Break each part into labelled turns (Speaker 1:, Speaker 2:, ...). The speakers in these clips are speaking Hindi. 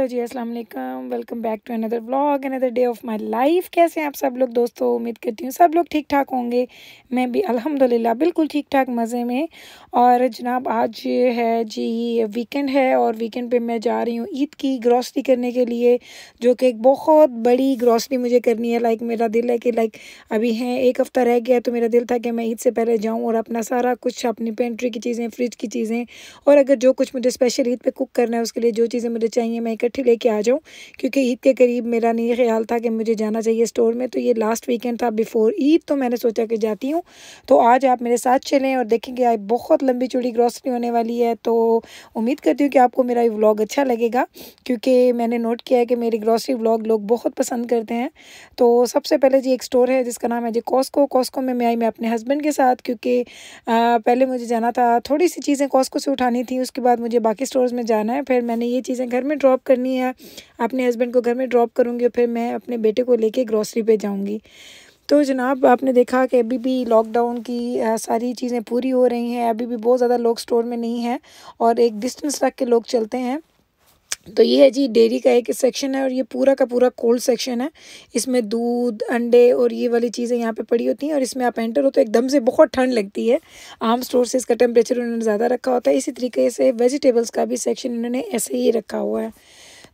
Speaker 1: हेलो जी अस्सलाम वालेकुम welcome back to another vlog another day of my life कैसे हैं आप सब लोग दोस्तों उम्मीद करती हूँ सब लोग ठीक ठाक होंगे मैं भी अल्हम्दुलिल्लाह बिल्कुल ठीक ठाक मज़े में और जनाब आज है जी वीकेंड है और वीकेंड पे मैं जा रही हूँ ईद की ग्रॉसरी करने के लिए जो कि एक बहुत बड़ी ग्रॉसरी मुझे करनी है लाइक मेरा दिल है कि लाइक अभी हैं एक हफ़्ता रह गया तो मेरा दिल था कि मैं ईद से पहले जाऊँ और अपना सारा कुछ अपनी पेंट्री की चीज़ें फ्रिज की चीज़ें और अगर जो कुछ मुझे स्पेशल ईद पर कुक करना है उसके लिए जो चीज़ें मुझे चाहिए मैं इकट्ठी लेके आ जाऊँ क्योंकि ईद के करीब मेरा नहीं ख्याल था कि मुझे जाना चाहिए स्टोर में तो ये लास्ट वीकेंड था बिफ़ोर ईद तो मैंने सोचा कि जाती हूँ तो आज आप मेरे साथ चलें और देखें कि आज बहुत लंबी चूड़ी ग्रॉसरी होने वाली है तो उम्मीद करती हूँ कि आपको मेरा ये व्लॉग अच्छा लगेगा क्योंकि मैंने नोट किया है कि मेरे ग्रॉसरी व्लॉग लोग बहुत पसंद करते हैं तो सबसे पहले जी एक स्टोर है जिसका नाम है जी कॉस्को कॉस्को में मैं आई मैं अपने हस्बैंड के साथ क्योंकि पहले मुझे जाना था थोड़ी सी चीज़ें कॉस्को से उठानी थी उसके बाद मुझे बाकी स्टोर्स में जाना है फिर मैंने ये चीज़ें घर में ड्रॉप कर करनी है अपने हस्बैंड को घर में ड्रॉप करूँगी और फिर मैं अपने बेटे को लेके ग्रॉसरी पे जाऊँगी तो जनाब आपने देखा कि अभी भी लॉकडाउन की सारी चीज़ें पूरी हो रही हैं अभी भी बहुत ज़्यादा लोग स्टोर में नहीं हैं और एक डिस्टेंस रख के लोग चलते हैं तो ये है जी डेयरी का एक सेक्शन है और ये पूरा का पूरा कोल्ड सेक्शन है इसमें दूध अंडे और ये वाली चीज़ें यहाँ पे पड़ी होती हैं और इसमें आप एंटर हो तो एकदम से बहुत ठंड लगती है आम स्टोर से इसका टेम्परेचर उन्होंने ज़्यादा रखा होता है इसी तरीके से वेजिटेबल्स का भी सेक्शन इन्होंने ऐसे ही रखा हुआ है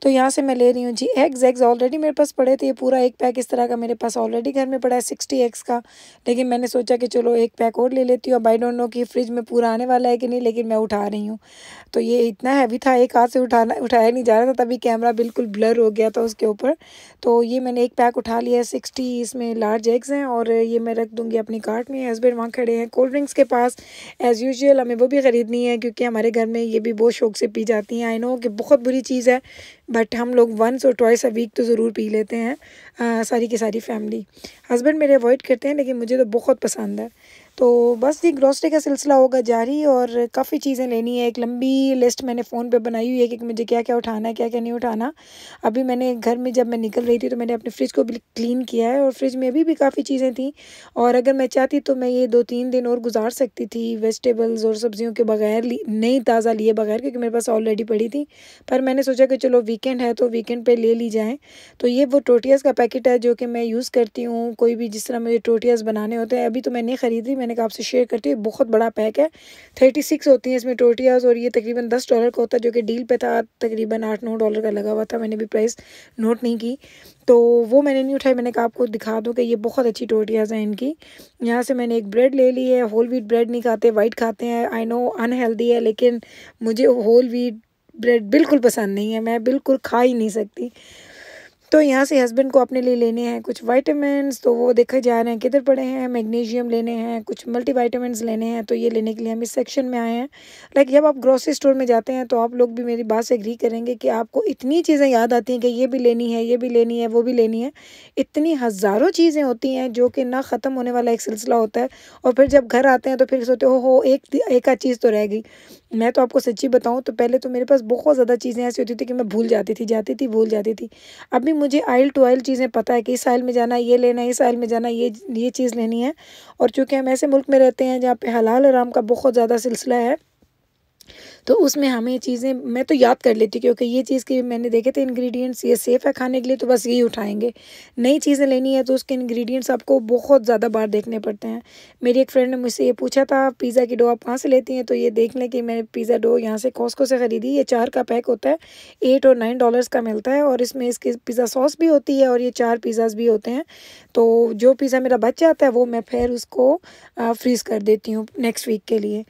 Speaker 1: तो यहाँ से मैं ले रही हूँ जी एग्स एग्स ऑलरेडी मेरे पास पड़े थे ये पूरा एक पैक इस तरह का मेरे पास ऑलरेडी घर में पड़ा है सिक्सटी एग्स का लेकिन मैंने सोचा कि चलो एक पैक और ले लेती हूँ अब आई डोंट नो कि फ्रिज में पूरा आने वाला है कि नहीं लेकिन मैं उठा रही हूँ तो ये इतना हैवी था एक हाथ से उठाना उठाया नहीं जा रहा था तभी कैमरा बिल्कुल ब्लर हो गया था उसके ऊपर तो ये मैंने एक पैक उठा लिया है सिक्सटी इसमें लार्ज एग्स हैं और ये मैं रख दूँगी अपनी कार्ट में हस्बैंड वहाँ खड़े हैं कोल्ड ड्रिंक्स के पास एज़ यूजल हमें वो भी ख़रीदनी है क्योंकि हमारे घर में ये भी बहुत शौक से पी जाती हैं आई नो कि बहुत बुरी चीज़ है बट हम लोग वंस और ट्वाइस अ वीक तो ज़रूर पी लेते हैं आ, सारी की सारी फैमिली हस्बैंड मेरे अवॉइड करते हैं लेकिन मुझे तो बहुत पसंद है तो बस ये ग्रॉसरी का सिलसिला होगा जारी और काफ़ी चीज़ें लेनी है एक लंबी लिस्ट मैंने फ़ोन पे बनाई हुई है कि मुझे क्या क्या उठाना है क्या क्या नहीं उठाना अभी मैंने घर में जब मैं निकल रही थी तो मैंने अपने फ्रिज को भी क्लीन किया है और फ्रिज में अभी भी काफ़ी चीज़ें थी और अगर मैं चाहती तो मैं ये दो तीन दिन और गुजार सकती थी वेजिटेबल्स और सब्जियों के बगैर नहीं ताज़ा लिए बगैर क्योंकि मेरे पास ऑलरेडी पड़ी थी पर मैंने सोचा कि चलो वीकेंड है तो वीकेंड पर ले ली जाएँ तो ये वो टोटियाज़ का पैकेट है जो कि मैं यूज़ करती हूँ कोई भी जिस तरह मुझे टोटियाज़ बनाने होते हैं अभी तो मैं नहीं ख़रीदी मैंने कहा आपसे शेयर करती हूँ बहुत बड़ा पैक है थर्टी सिक्स होती हैं इसमें टोटियाज़ और ये तकरीबन दस डॉलर का होता है जो कि डील पे था तकरीबन आठ नौ डॉलर का लगा हुआ था मैंने भी प्राइस नोट नहीं की तो वो मैंने नहीं उठाई मैंने कहा आपको दिखा दूँ कि ये बहुत अच्छी टोटियाज़ हैं इनकी यहाँ से मैंने एक ब्रेड ले ली है होल वीट ब्रेड नहीं खाते वाइट खाते हैं आई नो अनहेल्दी है लेकिन मुझे होल वीट ब्रेड बिल्कुल पसंद नहीं है मैं बिल्कुल खा ही नहीं सकती तो यहाँ से हस्बैंड को अपने लिए लेने हैं कुछ वाइटामस तो वो देखे जा रहे हैं किधर पड़े हैं मैग्नीशियम लेने हैं कुछ मल्टी वाइटामस लेने हैं तो ये लेने के लिए हम इस सेक्शन में आए हैं लाइक जब आप ग्रॉसरी स्टोर में जाते हैं तो आप लोग भी मेरी बात से एग्री करेंगे कि आपको इतनी चीज़ें याद आती हैं कि ये भी लेनी है ये भी लेनी है वो भी लेनी है इतनी हज़ारों चीज़ें होती हैं जो कि ना ख़त्म होने वाला एक सिलसिला होता है और फिर जब घर आते हैं तो फिर सोचते हो हो एक एक चीज़ तो रह गई मैं तो आपको सच्ची बताऊँ तो पहले तो मेरे पास बहुत ज़्यादा चीज़ें ऐसी होती थी कि मैं भूल जाती थी जाती थी भूल जाती थी अभी मुझे आइल टू आइल चीज़ें पता है कि इस आइल में जाना ये लेना है इस आइल में जाना ये ये चीज़ लेनी है और चूँकि हम ऐसे मुल्क में रहते हैं जहाँ पे हलाल आराम का बहुत ज़्यादा सिलसिला है तो उसमें हमें ये चीज़ें मैं तो याद कर लेती क्योंकि ये चीज़ के मैंने देखे थे इंग्रेडिएंट्स ये सेफ़ है खाने के लिए तो बस यही उठाएंगे नई चीज़ें लेनी है तो उसके इंग्रेडिएंट्स आपको बहुत ज़्यादा बार देखने पड़ते हैं मेरी एक फ्रेंड ने मुझसे ये पूछा था पिज़्ज़ा की डो आप कहाँ से लेती हैं तो ये देख लें कि मैंने पिज़्ज़ा डो यहाँ से कॉस्को से ख़रीदी ये चार का पैक होता है एट और नाइन डॉलर्स का मिलता है और इसमें इसकी पिज़्ज़ा सॉस भी होती है और ये चार पिज़्ज़ाज भी होते हैं तो जो पिज़्ज़ा मेरा बच जाता है वो मैं फिर उसको फ्रीज़ कर देती हूँ नेक्स्ट वीक के लिए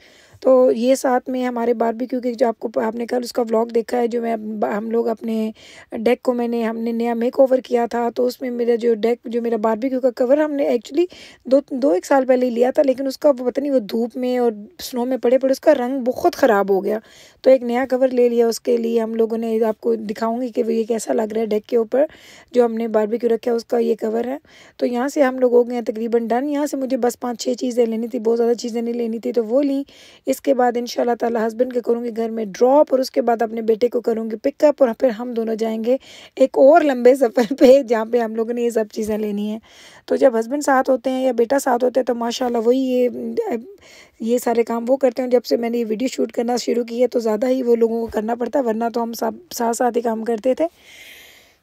Speaker 1: तो ये साथ में हमारे बारबेक्यू के जो आपको आपने कल उसका व्लॉग देखा है जो मैं हम लोग अपने डेक को मैंने हमने नया मेक ओवर किया था तो उसमें मेरा जो डेक जो मेरा बारबेक्यू का कवर हमने एक्चुअली दो दो एक साल पहले लिया था लेकिन उसका पता नहीं वो धूप में और स्नो में पड़े पड़े उसका रंग बहुत ख़राब हो गया तो एक नया कवर ले लिया उसके लिए हम लोगों ने आपको दिखाऊँगी कि ये कैसा लग रहा है डेक के ऊपर जो हमने बारबेक्यू रखा है उसका ये कवर है तो यहाँ से हम लोग हो गए हैं तकरीबन डन यहाँ से मुझे बस पाँच छः चीज़ें लेनी थी बहुत ज़्यादा चीज़ें नहीं लेनी थी तो वो ली इसके बाद इन ताला हस्बैंड के करूँगी घर में ड्रॉप और उसके बाद अपने बेटे को करूँगी पिकअप और फिर हम दोनों जाएंगे एक और लंबे सफ़र पे जहाँ पे हम लोगों ने ये सब चीज़ें लेनी है तो जब हस्बैंड साथ होते हैं या बेटा साथ होते हैं तो माशाल्लाह वही ये ये सारे काम वो करते हैं जब से मैंने ये वीडियो शूट करना शुरू की है तो ज़्यादा ही वो लोगों को करना पड़ता है वरना तो हम सब साथ साथ ही काम करते थे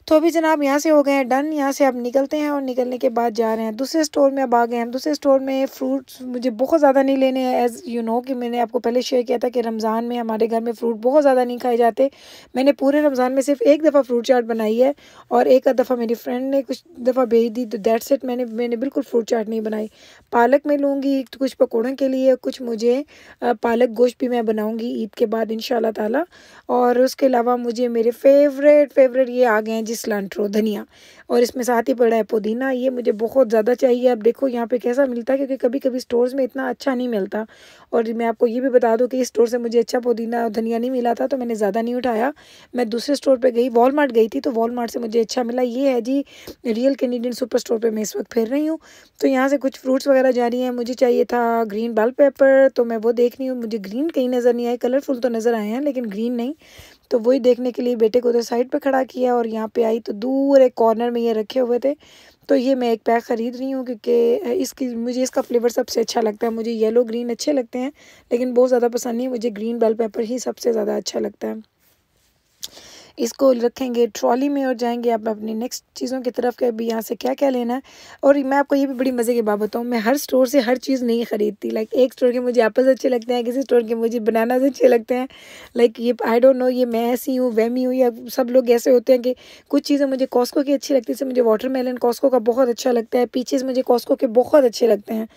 Speaker 1: तो अभी जनाब यहाँ से हो गए हैं डन यहाँ से अब निकलते हैं और निकलने के बाद जा रहे हैं दूसरे स्टोर में अब आ गए हैं दूसरे स्टोर में फ्रूट्स मुझे बहुत ज़्यादा नहीं लेने हैं एज़ यू नो कि मैंने आपको पहले शेयर किया था कि रमज़ान में हमारे घर में फ्रूट बहुत ज़्यादा नहीं खाए जाते मैंने पूरे रमज़ान में सिर्फ एक दफ़ा फ्रूट चाट बनाई है और एक दफ़ा मेरी फ्रेंड ने कुछ दफ़ा भेज दी तो दैट सेट मैंने मैंने बिल्कुल फ्रूट चाट नहीं बनाई पालक में लूँगी तो कुछ पकौड़ों के लिए कुछ मुझे पालक गोश्त भी मैं बनाऊँगी ईद के बाद इन ताला और उसके अलावा मुझे मेरे फेवरेट फेवरेट ये आ गए हैं जी लांट्रो धनिया और इसमें साथ ही पड़ा है पुदीना ये मुझे बहुत ज़्यादा चाहिए आप देखो यहाँ पे कैसा मिलता है क्योंकि कभी कभी स्टोर्स में इतना अच्छा नहीं मिलता और मैं आपको ये भी बता दूँ कि इस स्टोर से मुझे अच्छा पुदीना और धनिया नहीं मिला था तो मैंने ज़्यादा नहीं उठाया मैं दूसरे स्टोर पर गई वॉलमार्ट गई थी तो वॉलमार्ट से मुझे अच्छा मिला ये है जी रियल कैनेडियन सुपर स्टोर पर मैं इस वक्त फिर रही हूँ तो यहाँ से कुछ फ्रूट्स वगैरह जा रही हैं मुझे चाहिए था ग्रीन बाल पेपर तो मैं वो देख रही हूँ मुझे ग्रीन कहीं नज़र नहीं आए कलरफुल तो नज़र आए हैं लेकिन ग्रीन नहीं तो वही देखने के लिए बेटे को उधर साइड पर खड़ा किया और यहाँ पर आई तो दूर एक कॉर्नर में ये रखे हुए थे तो ये मैं एक पैक ख़रीद रही हूँ क्योंकि इसकी मुझे इसका फ्लेवर सबसे अच्छा लगता है मुझे येलो ग्रीन अच्छे लगते हैं लेकिन बहुत ज़्यादा पसंद नहीं मुझे ग्रीन बेल पेपर ही सबसे ज़्यादा अच्छा लगता है इसको रखेंगे ट्रॉली में और जाएंगे आप अपनी नेक्स्ट चीज़ों की तरफ के अभी यहाँ से क्या क्या लेना है और मैं आपको ये भी बड़ी मज़े की बात बताऊँ मैं हर स्टोर से हर चीज़ नहीं ख़रीदती लाइक एक स्टोर के मुझे एप्पल्स अच्छे लगते हैं किसी स्टोर के मुझे बनानाज अच्छे लगते हैं लाइक ये आई डोंट नो ये मैं ऐसी हूँ वहमी हूँ या सब लोग ऐसे होते हैं कि कुछ चीज़ें मुझे कॉस्को की अच्छी लगती है मुझे वाटरमेलन कॉस्को का बहुत अच्छा लगता है पीछे मुझे कॉस्को के बहुत अच्छे लगते हैं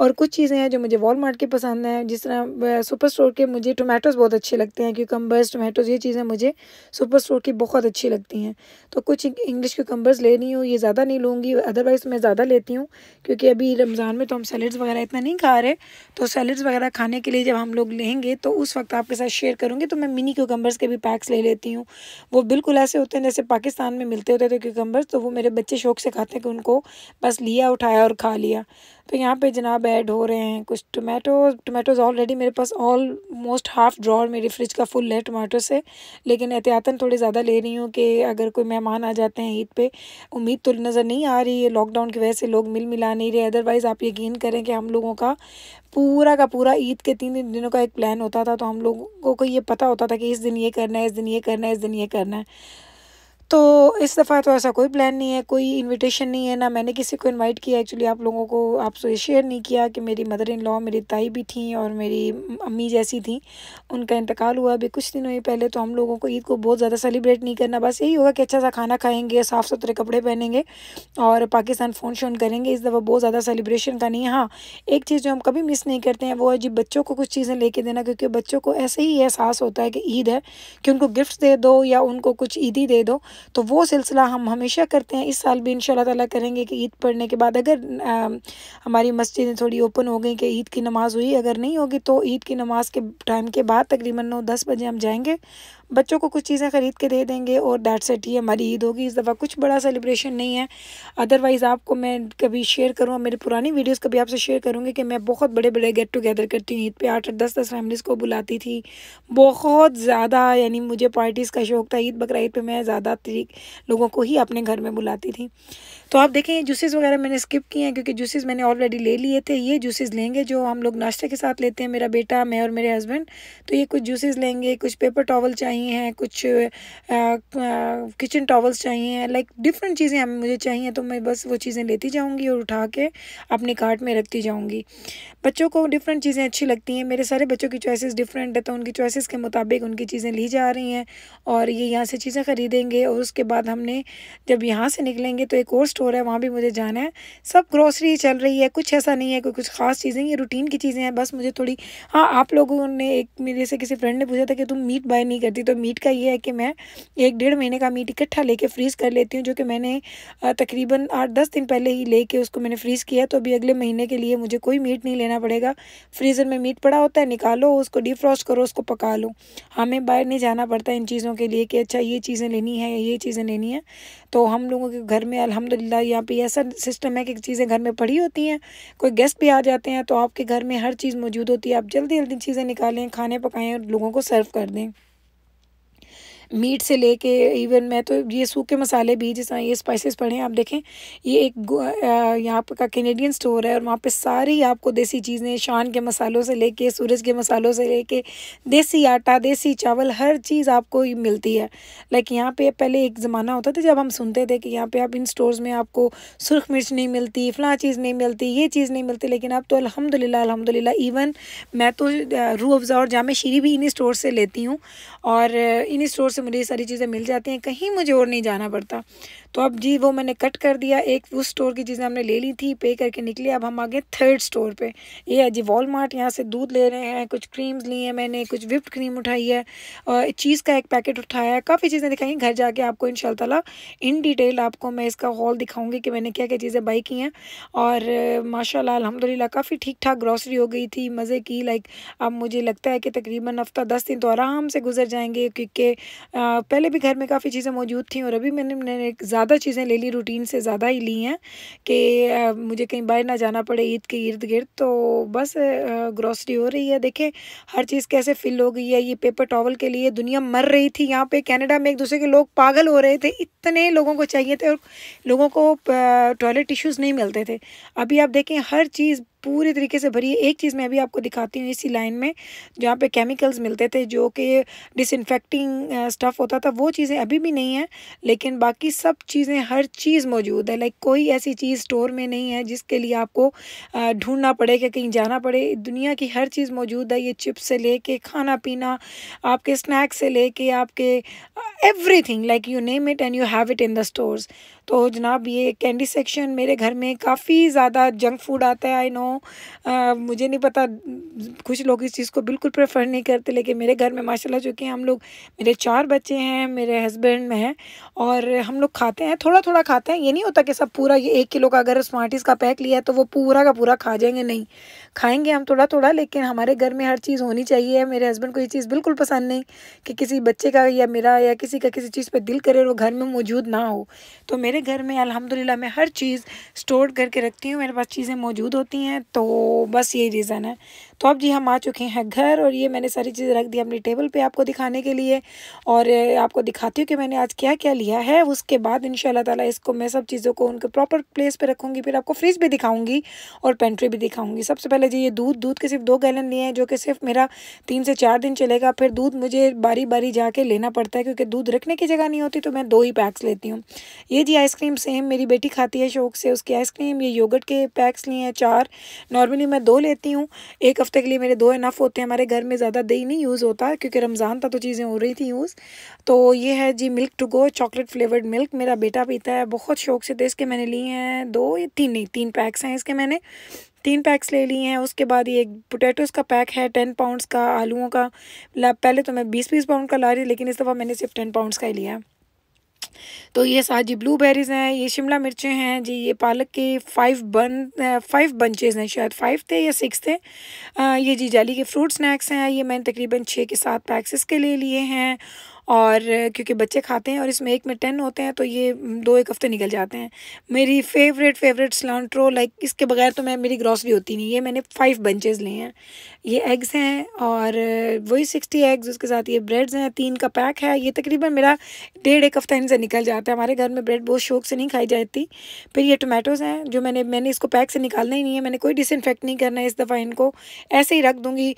Speaker 1: और कुछ चीज़ें हैं जो मुझे वॉलमार्ट के पसंद हैं जिस तरह सुपर स्टोर के मुझे टोमेटोज़ बहुत अच्छे लगते हैं क्यूकम्बर्स टोमेटोज़ ये चीज़ें मुझे सुपर स्टोर की बहुत अच्छी लगती हैं तो कुछ इंग्लिश क्यूकम्बर्स ले रही हूँ ये ज़्यादा नहीं लूँगी अदरवाइज़ मैं ज़्यादा लेती हूँ क्योंकि अभी रमज़ान में तो हम सैलड्स वगैरह इतना नहीं खा रहे तो सैलड्स वगैरह खाने के लिए जब हम लोग लेंगे तो उस वक्त आपके साथ शेयर करूँगी तो मैं मिनी क्यूकम्बर्स के भी पैक्स ले लेती हूँ वो बिल्कुल ऐसे होते हैं जैसे पाकिस्तान में मिलते होते थे क्यूकम्बर्स तो, तो वो मेरे बच्चे शौक से खाते हैं कि उनको बस लिया उठाया और खा लिया फिर तो यहाँ पे जनाब ऐड हो रहे हैं कुछ टोमेटो टोमेटोज़ ऑलरेडी मेरे पास ऑल मोस्ट हाफ ड्रॉर मेरी फ्रिज का फुल है टोमेटो से लेकिन एहतियातन थोड़े ज़्यादा ले रही हूँ कि अगर कोई मेहमान आ जाते हैं ईद पे उम्मीद तो नज़र नहीं आ रही है लॉकडाउन की वजह से लोग मिल मिला नहीं रहे अदरवाइज़ आप यकीन करें कि हम लोगों का पूरा का पूरा ईद के तीन दिनों का एक प्लान होता था तो हम लोगों को ये पता होता था कि इस दिन ये करना है इस दिन ये करना है इस दिन ये करना है तो इस दफ़ा तो ऐसा कोई प्लान नहीं है कोई इनविटेशन नहीं है ना मैंने किसी को इनवाइट किया एक्चुअली आप लोगों को आपसे ये शेयर नहीं किया कि मेरी मदर इन लॉ मेरी ताई भी थी और मेरी अम्मी जैसी थी उनका इंतकाल हुआ अभी कुछ दिनों ही पहले तो हम लोगों को ईद को बहुत ज़्यादा सेलिब्रेट नहीं करना बस यही होगा कि अच्छा सा खाना खाएँगे साफ़ सुथरे कपड़े पहनेंगे और पाकिस्तान फ़ोन शोन करेंगे इस दफ़ा बहुत ज़्यादा सेलिब्रेशन का नहीं है हाँ एक चीज़ जो हम कभी मिस नहीं करते हैं वो है जी बच्चों को कुछ चीज़ें लेके देना क्योंकि बच्चों को ऐसे ही एहसास होता है कि ईद है कि उनको गिफ्ट दे दो या उनको कुछ ईदी दे दो तो वो सिलसिला हम हमेशा करते हैं इस साल भी इन तला करेंगे कि ईद पढ़ने के बाद अगर आ, हमारी मस्जिदें थोड़ी ओपन हो गई कि ईद की नमाज़ हुई अगर नहीं होगी तो ईद की नमाज़ के टाइम के बाद तकरीबन नौ दस बजे हम जाएंगे बच्चों को कुछ चीज़ें ख़रीद के दे देंगे और दैट्स सेट ही हमारी ईद होगी इस दफ़ा कुछ बड़ा सेलिब्रेशन नहीं है अदरवाइज़ आपको मैं कभी शेयर करूँ मेरी पुरानी वीडियोस कभी आपसे शेयर करूँगी कि मैं बहुत बड़े बड़े गेट टुगेदर करती हूँ ईद पे आठ दस दस फैमिलीज़ को बुलाती थी बहुत ज़्यादा यानी मुझे पार्टीज़ का शौक़ था ईद बकर ईद पर मैं ज़्यादा लोगों को ही अपने घर में बुलाती थी तो आप देखें ये जूसेज़ वगैरह मैंने स्किप किए हैं क्योंकि जूसेज़ मैंने ऑलरेडी ले लिए थे ये जूसेज़ लेंगे जो हम लोग नाश्ते के साथ लेते हैं मेरा बेटा मैं और मेरे हस्बैंड तो ये कुछ जूसेज़ लेंगे कुछ पेपर टॉवल चाहिए चाहिए हैं कुछ किचन टॉवल्स चाहिए हैं लाइक डिफरेंट चीज़ें हमें मुझे चाहिए तो मैं बस वो चीज़ें लेती जाऊँगी और उठा के अपने कार्ट में रखती जाऊँगी बच्चों को डिफरेंट चीज़ें अच्छी लगती हैं मेरे सारे बच्चों की चॉइसेस डिफरेंट है तो उनकी चॉइसेस के मुताबिक उनकी चीज़ें ली जा रही हैं और ये यहाँ से चीज़ें ख़रीदेंगे और उसके बाद हमने जब यहाँ से निकलेंगे तो एक और स्टोर है वहाँ भी मुझे जाना है सब ग्रॉसरी चल रही है कुछ ऐसा नहीं है कोई कुछ खास चीज़ें ये रूटीन की चीज़ें हैं बस मुझे थोड़ी हाँ आप लोगों ने एक मेरे से किसी फ्रेंड ने पूछा था कि तुम मीट बाय नहीं करती तो मीट का ये है कि मैं एक डेढ़ महीने का मीट इकट्ठा लेके फ्रीज़ कर लेती हूँ जो कि मैंने तकरीबन आठ दस दिन पहले ही लेके उसको मैंने फ्रीज़ किया तो अभी अगले महीने के लिए मुझे कोई मीट नहीं लेना पड़ेगा फ्रीज़र में मीट पड़ा होता है निकालो उसको डिफ्रॉस्ट करो उसको पका लो हमें बाहर नहीं जाना पड़ता इन चीज़ों के लिए कि अच्छा ये चीज़ें लेनी है ये चीज़ें लेनी है तो हम लोगों के घर में अलहमदिल्ला यहाँ पर ऐसा सिस्टम है कि चीज़ें घर में पड़ी होती हैं कोई गेस्ट भी आ जाते हैं तो आपके घर में हर चीज़ मौजूद होती है आप जल्दी जल्दी चीज़ें निकालें खाने पकाएं और लोगों को सर्व कर दें मीट से लेके इवन मैं तो ये सूखे मसाले भी जिस ये स्पाइसेस पड़े हैं आप देखें ये एक यहाँ पर का कैनेडियन स्टोर है और वहाँ पे सारी आपको देसी चीज़ें शान के मसालों से लेके सूरज के मसालों से लेके देसी आटा देसी चावल हर चीज़ आपको मिलती है लाइक यहाँ पे पहले एक ज़माना होता था जब हम सुनते थे कि यहाँ पर आप इन स्टोर में आपको सुरख मिर्च नहीं मिलती फ़लाँ चीज़ नहीं मिलती ये चीज़ नहीं मिलती लेकिन अब तो अलहमदिल्ला अलहमदिल्ला इवन मैं तो रू अफ़ज़ा और जाम शीरी भी इन्हीं स्टोर से लेती हूँ और इन्हीं स्टोर से मुझे ये सारी चीज़ें मिल जाती हैं कहीं मुझे और नहीं जाना पड़ता तो अब जी वो मैंने कट कर दिया एक उस स्टोर की चीज़ें हमने ले ली थी पे करके निकले अब हम आ गए थर्ड स्टोर पे ये है जी वॉलमार्ट यहाँ से दूध ले रहे हैं कुछ क्रीम्स लिए हैं मैंने कुछ विप्ड क्रीम उठाई है और चीज़ का एक पैकेट उठाया है काफ़ी चीज़ें दिखाई घर जाके आपको इन ताला इन डिटेल आपको मैं इसका हॉल दिखाऊँगी कि मैंने क्या क्या चीज़ें बाई की हैं और माशा अलहमदिल्ला काफ़ी ठीक ठाक ग्रॉसरी हो गई थी मज़े की लाइक अब मुझे लगता है कि तकरीबन हफ्ता दस दिन तो आराम से गुजर जाएंगे क्योंकि पहले भी घर में काफ़ी चीज़ें मौजूद थी और अभी मैंने मैंने ज़्यादा चीज़ें ले ली रूटीन से ज़्यादा ही ली हैं कि मुझे कहीं बाहर ना जाना पड़े ईद के इर्द गिर्द तो बस ग्रॉसरी हो रही है देखें हर चीज़ कैसे फिल हो गई है ये पेपर टॉवल के लिए दुनिया मर रही थी यहाँ पे कनाडा में एक दूसरे के लोग पागल हो रहे थे इतने लोगों को चाहिए थे और लोगों को टॉयलेट टिश्यूज़ नहीं मिलते थे अभी आप देखें हर चीज़ पूरे तरीके से भरी है एक चीज़ मैं अभी आपको दिखाती हूँ इसी लाइन में जहाँ पे केमिकल्स मिलते थे जो कि डिसइनफेक्टिंग स्टफ़ होता था वो चीज़ें अभी भी नहीं है लेकिन बाकी सब चीज़ें हर चीज़ मौजूद है लाइक कोई ऐसी चीज़ स्टोर में नहीं है जिसके लिए आपको ढूंढना पड़े कि कहीं जाना पड़े दुनिया की हर चीज़ मौजूद है ये चिप्स से ले कर खाना पीना आपके स्नैक्स से ले कर आपके everything like you name it and you have it in the stores तो जनाब ये कैंडी सेक्शन मेरे घर में काफ़ी ज़्यादा जंक फूड आता है आई नो मुझे नहीं पता कुछ लोग इस चीज़ को बिल्कुल प्रेफर नहीं करते लेकिन मेरे घर में माशाल्लाह चूँकि हम लोग मेरे चार बच्चे हैं मेरे हस्बैंड में हैं और हम लोग खाते हैं थोड़ा थोड़ा खाते हैं ये नहीं होता कि सब पूरा ये एक किलो का अगर स्मार्टिस का पैक लिया है तो वो पूरा का पूरा खा जाएंगे नहीं खाएंगे हम थोड़ा थोड़ा लेकिन हमारे घर में हर चीज़ होनी चाहिए मेरे हस्बैंड को ये चीज़ बिल्कुल पसंद नहीं कि किसी बच्चे का या मेरा या किसी का किसी चीज़ पर दिल करे और वो घर में मौजूद ना हो तो मेरे मेरे घर में अल्हम्दुलिल्लाह मैं हर चीज़ स्टोर करके रखती हूँ मेरे पास चीज़ें मौजूद होती हैं तो बस यही रीज़न है तो अब जी हम आ चुके हैं घर और ये मैंने सारी चीज़ें रख दी अपनी टेबल पे आपको दिखाने के लिए और आपको दिखाती हूँ कि मैंने आज क्या क्या लिया है उसके बाद इन ताला इसको मैं सब चीज़ों को उनके प्रॉपर प्लेस पर रखूँगी फिर आपको फ्रिज भी दिखाऊँगी और पेंट्री भी दिखाऊँगी सबसे पहले जी ये दूध दूध के सिर्फ दो गैलन लिए हैं जो कि सिर्फ मेरा तीन से चार दिन चलेगा फिर दूध मुझे बारी बारी जा लेना पड़ता है क्योंकि दूध रखने की जगह नहीं होती तो मैं दो ही पैक्स लेती हूँ ये जी आइसक्रीम सेम मेरी बेटी खाती है शौक से उसकी आइसक्रीम ये योगट के पैक्स लिए हैं चार नॉर्मली मैं दो लेती हूँ एक हफ्ते के लिए मेरे दो इनफ होते हैं हमारे घर में ज़्यादा दही नहीं यूज़ होता क्योंकि रमज़ान था तो चीज़ें हो रही थी यूज़ तो ये है जी milk to go chocolate flavoured milk मेरा बेटा पीता है बहुत शौक से थे तो इसके मैंने लिए हैं दो या तीन नहीं तीन पैक्स हैं इसके मैंने तीन पैक्स ले लिए हैं उसके बाद ये एक पोटैटोस का पैक है टेन पाउंड्स का आलूओं का पहले तो मैं बीस बीस पाउंड का ला रही लेकिन इस दफ़ा मैंने सिर्फ टेन पाउंड्स का ही लिया है तो ये साथ जी ब्लूबेरीज़ हैं ये शिमला मिर्चें हैं जी ये पालक के फाइव बन फाइव बंचेज़ हैं शायद फाइव थे या सिक्स थे आ, ये जी जाली के फ्रूट स्नैक्स हैं ये मैंने तकरीबन छः के सात पैक्स इसके लिए लिए हैं और क्योंकि बच्चे खाते हैं और इसमें एक में टेन होते हैं तो ये दो एक हफ़्ते निकल जाते हैं मेरी फेवरेट फेवरेट सिलान्ट्रो लाइक इसके बगैर तो मैं मेरी ग्रॉसरी होती नहीं ये मैंने फाइव बंचेज़ लिए हैं ये एग्स हैं और वही सिक्सटी एग्स उसके साथ ये ब्रेड्स हैं तीन का पैक है ये तकरीबन मेरा डेढ़ एक हफ़्ता इनसे निकल जाता है हमारे घर में ब्रेड बहुत शौक से नहीं खाई जाती फिर ये टोमेटोज़ हैं जो मैंने मैंने इसको पैक से निकालना ही नहीं है मैंने कोई डिसइनफेक्ट नहीं करना है इस दफ़ा इनको ऐसे ही रख दूँगी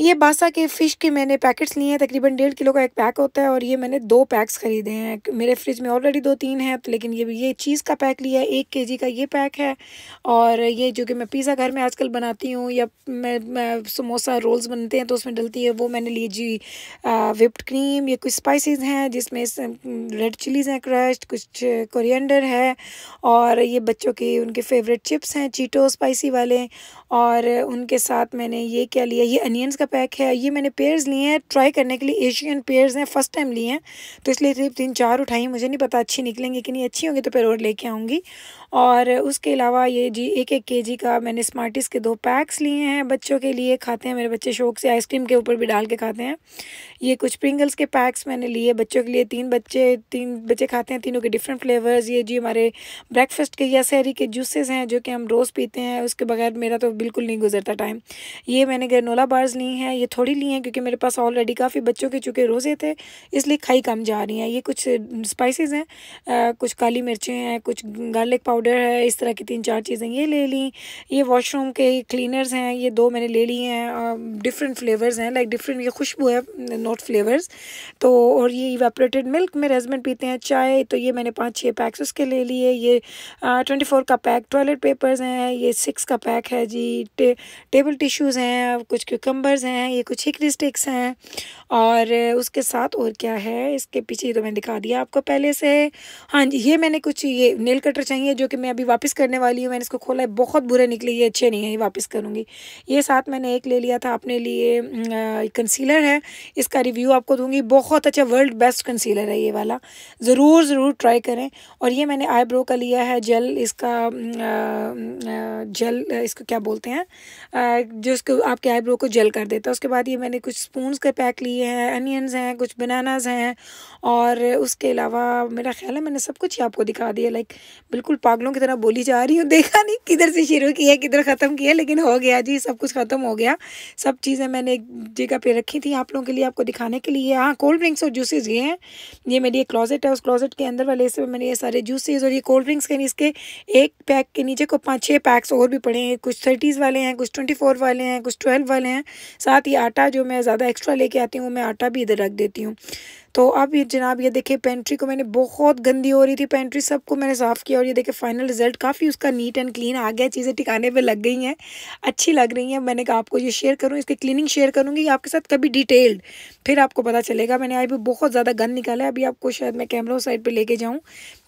Speaker 1: ये बासा के फ़िश के मैंने पैकेट्स लिए हैं तकरीबन डेढ़ किलो का एक पैक होता है और ये मैंने दो पैक्स ख़रीदे हैं मेरे फ्रिज में ऑलरेडी दो तीन हैं तो लेकिन ये ये चीज़ का पैक लिया है एक के का ये पैक है और ये जो कि मैं पिज़्ज़ा घर में आजकल बनाती हूँ या मैं, मैं समोसा रोल्स बनते हैं तो उसमें डलती है वो मैंने लिए जी विप्ड क्रीम ये कुछ स्पाइसिस हैं जिसमें रेड चिलीज़ हैं क्रश्ड कुछ कोरिएंडर है और ये बच्चों के उनके फेवरेट चिप्स हैं चीटो स्पाइसी वाले और उनके साथ मैंने ये क्या लिया ये अनियंस का पैक है ये मैंने पेयर्स लिए हैं ट्राई करने के लिए एशियन पेयर्स हैं फर्स्ट टाइम लिए हैं तो इसलिए सिर्फ तीन चार उठाई मुझे नहीं पता अच्छी निकलेंगी कि नहीं अच्छी होंगी तो फिर और लेके आऊँगी और उसके अलावा ये जी एक एक के जी का मैंने स्मार्टिस के दो पैक्स लिए हैं बच्चों के लिए खाते हैं मेरे बच्चे शौक से आइसक्रीम के ऊपर भी डाल के खाते हैं ये कुछ प्रिंगल्स के पैक्स मैंने लिए बच्चों के लिए तीन बच्चे तीन बच्चे खाते हैं तीनों के डिफरेंट फ्लेवर्स ये जी हमारे ब्रेकफास्ट के या सहरी के जूसेस हैं जो कि हम रोज़ पीते हैं उसके बगैर मेरा तो बिल्कुल नहीं गुजरता टाइम ये मैंने गर्नोला बार्स ली हैं ये थोड़ी ली हैं क्योंकि मेरे पास ऑलरेडी काफ़ी बच्चों के चूँकि रोज़े थे इसलिए खाई कम जा रही हैं ये कुछ स्पाइसिस हैं कुछ काली मिर्चें हैं कुछ गार्लिक पाउडर पाउडर है इस तरह की तीन चार चीज़ें ये ले ली ये वॉशरूम के क्लीनर्स हैं ये दो मैंने ले लिए हैं डिफरेंट फ्लेवर्स हैं लाइक डिफरेंट ये खुशबू है नॉट फ्लेवर्स तो और ये इवेपरेटेड मिल्क मेरे हस्बैंड पीते हैं चाय तो ये मैंने पाँच छः पैक्स उसके ले लिए ये ट्वेंटी फोर का पैक टॉयलेट पेपर्स हैं ये सिक्स का पैक है जी टे, टेबल टिश्यूज़ हैं कुछ क्यूकम्बर्स हैं ये कुछ हिकरी स्टिक्स हैं और उसके साथ और क्या है इसके पीछे तो मैंने दिखा दिया आपको पहले से हाँ जी ये मैंने कुछ ये नेल कटर चाहिए जो कि मैं अभी वापस करने वाली हूँ मैंने इसको खोला है बहुत बुरे निकले ये अच्छे नहीं है ये वापस करूँगी ये साथ मैंने एक ले लिया था अपने लिए कंसीलर है इसका रिव्यू आपको दूंगी बहुत अच्छा वर्ल्ड बेस्ट कंसीलर है ये वाला ज़रूर ज़रूर ट्राई करें और ये मैंने आईब्रो का लिया है जेल इसका जेल इसको क्या बोलते हैं जो इसको आपके आईब्रो को जेल कर देता है उसके बाद ये मैंने कुछ स्पून के पैक लिए हैं अनियंस हैं कुछ बनानाज हैं और उसके अलावा मेरा ख्याल है मैंने सब कुछ ही आपको दिखा दिया लाइक बिल्कुल पाक पागलों की तरह बोली जा रही हूँ देखा नहीं किधर से शुरू किया किधर ख़त्म किया लेकिन हो गया जी सब कुछ ख़त्म हो गया सब चीज़ें मैंने एक जगह पे रखी थी आप लोगों के लिए आपको दिखाने के लिए हाँ कोल्ड ड्रिंक्स और जूसेज़ ये हैं ये मेरी एक क्लॉजेट है उस क्लॉजेट के अंदर वाले से मैंने ये सारे जूसेज़ और ये कोल्ड ड्रिंक्स के इसके एक पैक के नीचे को पाँच छः पैक्स और भी पड़े हैं कुछ थर्टीज़ वाले हैं कुछ ट्वेंटी फोर वाले हैं कुछ ट्वेल्व वाले हैं साथ ही आटा जो मैं ज़्यादा एक्स्ट्रा लेके आती हूँ मैं आटा भी इधर रख देती हूँ तो अब ये जनाब ये देखिए पेंट्री को मैंने बहुत गंदी हो रही थी पेंट्री सब को मैंने साफ़ किया और ये देखिए फाइनल रिजल्ट काफ़ी उसका नीट एंड क्लीन आ गया चीज़ें ठिकाने पर लग गई हैं अच्छी लग रही हैं मैंने कहा आपको ये शेयर करूँ इसकी क्लीनिंग शेयर करूँगी आपके साथ कभी डिटेल्ड फिर आपको पता चलेगा मैंने अभी बहुत ज़्यादा गंद निकाला है अभी आपको शायद मैं कैमरा साइड पर लेके जाऊँ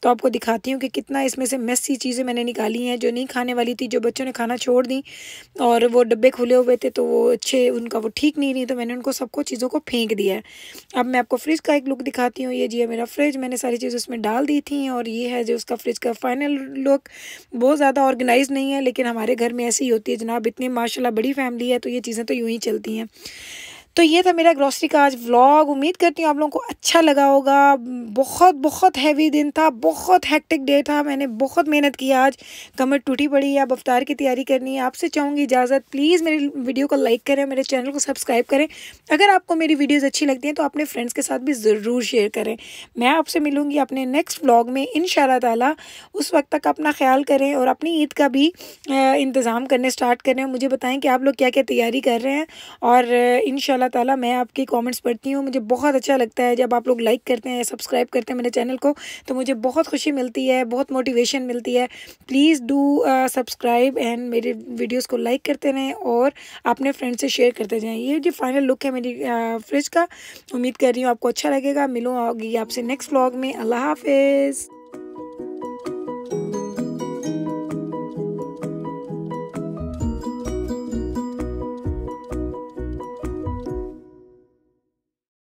Speaker 1: तो आपको दिखाती हूँ कि कितना इसमें से मेसी चीज़ें मैंने निकाली हैं जो नहीं खाने वाली थी जो बच्चों ने खाना छोड़ दी और वो डब्बे खुले हुए थे तो वो अच्छे उनका वो ठीक नहीं रही तो मैंने उनको सबको चीज़ों को फेंक दिया है अब मैं आपको फ्रिज का एक लुक दिखाती हूँ ये जी है मेरा फ्रिज मैंने सारी चीज़ें उसमें डाल दी थी और ये है जो उसका फ्रिज का फाइनल लुक बहुत ज़्यादा ऑर्गेनाइज नहीं है लेकिन हमारे घर में ऐसी ही होती है जनाब इतनी माशाला बड़ी फैमिली है तो ये चीज़ें तो यूँ ही चलती हैं तो ये था मेरा ग्रॉसरी का आज व्लॉग उम्मीद करती हूँ आप लोगों को अच्छा लगा होगा बहुत बहुत हैवी दिन था बहुत हैक्टिक डे था मैंने बहुत मेहनत की आज कमर तो टूटी पड़ी अब अवतार की तैयारी करनी है आपसे चाहूँगी इजाज़त प्लीज़ मेरी वीडियो को लाइक करें मेरे चैनल को सब्सक्राइब करें अगर आपको मेरी वीडियोज़ अच्छी लगती हैं तो अपने फ्रेंड्स के साथ भी ज़रूर शेयर करें मैं आपसे मिलूँगी अपने नेक्स्ट व्लॉग में इन ताला उस वक्त तक अपना ख्याल करें और अपनी ईद का भी इंतज़ाम करने स्टार्ट करें मुझे बताएँ कि आप लोग क्या क्या तैयारी कर रहे हैं और इन इंशाल्लाह ताला मैं आपकी कमेंट्स पढ़ती हूँ मुझे बहुत अच्छा लगता है जब आप लोग लाइक करते हैं सब्सक्राइब करते हैं मेरे चैनल को तो मुझे बहुत खुशी मिलती है बहुत मोटिवेशन मिलती है प्लीज़ डू सब्सक्राइब एंड मेरे वीडियोज़ को लाइक करते रहें और अपने फ्रेंड से शेयर करते जाएँ ये जो फाइनल लुक है मेरी फ्रिज uh, का उम्मीद कर रही हूँ आपको अच्छा लगेगा मिलूँ आपसे नेक्स्ट व्लॉग में अल्लाह हाफिज़